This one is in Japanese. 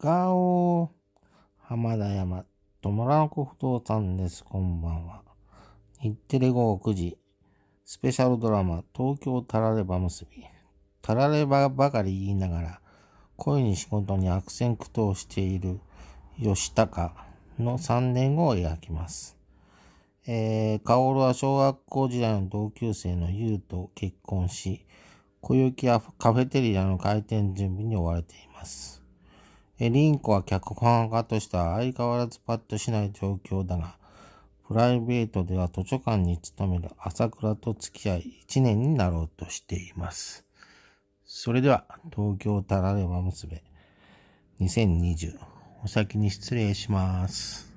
ガオ浜田山、ともらのこ不動産です。こんばんは。日テレ午後9時、スペシャルドラマ、東京タラレバ結び。タラレバばかり言いながら、恋に仕事に悪戦苦闘している吉高の3年後を描きます。えー、カオルは小学校時代の同級生のユウと結婚し、小雪はカフェテリアの開店準備に追われています。リンコは脚本家としては相変わらずパッとしない状況だが、プライベートでは図書館に勤める朝倉と付き合い1年になろうとしています。それでは、東京タラレバ娘、2020。お先に失礼します。